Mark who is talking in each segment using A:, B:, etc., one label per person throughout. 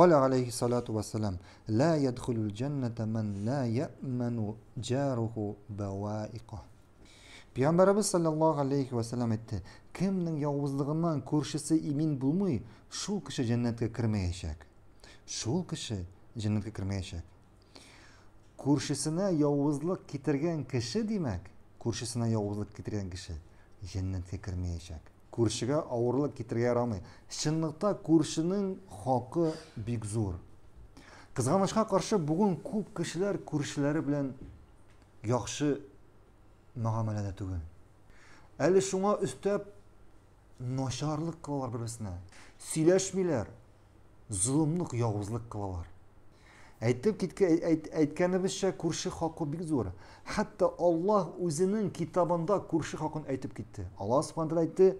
A: قال عليه الصلاة والسلام لا يدخل الجنة من لا يأمن جاره بوائقه пайғамбарымыз саллаллаху алейхи уассалам айтты кімнің яуыздығынан көршісі имин болмай шул кісі жәннатқа кірмеешек шул кіші жәннатқа кірмеешек көршісіне яуыздық кетірген кісі демек көршісіне яуыздық кетірген кіші жәннатқа кірмеешек көршіге ауырлық кетіре алмай шындықта көршінің хақы бик зор қызғанышқа қаршы бүгін көп кішілер көршілері білән яқшы түген. түгел әлі шуңа үстәп нашарлық қылалар бір бірісіне сөйләшмейләр зұлымлық яуызлық қылалар әйтіп кетке әйткәнебезчә хақы бик зор хәтта аллаһ үзенең китабында көрші хақын әйтіп китте алла субхан тәала әйтте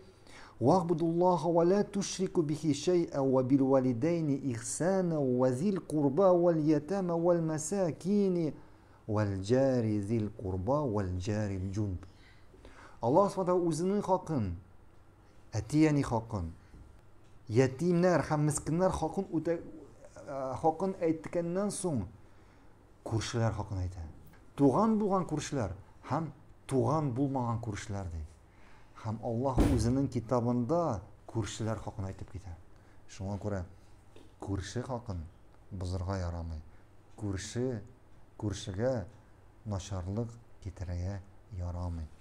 A: وَاخْبُدُ اللَّهَ وَلَا تُشْرِكُ بِهِ شَيْئًا وَبِالْوَالِدَيْنِ إِحْسَانًا وَذِي الْقُرْبَى وَالْيَتَامَى وَالْمَسَاكِينِ وَالْجَارِ ذِي الْقُرْبَى وَالْجَارِ الْجُنُبِ الله субханаху өзнин хакын әти яни хакын ятимнар, хәм мөскиннар хакын үтә хакын әйткәнен соң күрәшләр хакын әйтә. Туган булган күрәшләр, хәм туган Хам Аллаһ узынын китабында күршеләр хакын айтып китә. Шуңа күрә күрше хакын бузырга ярамый. Күрше күршегә нашарлык китерәгә ярамый.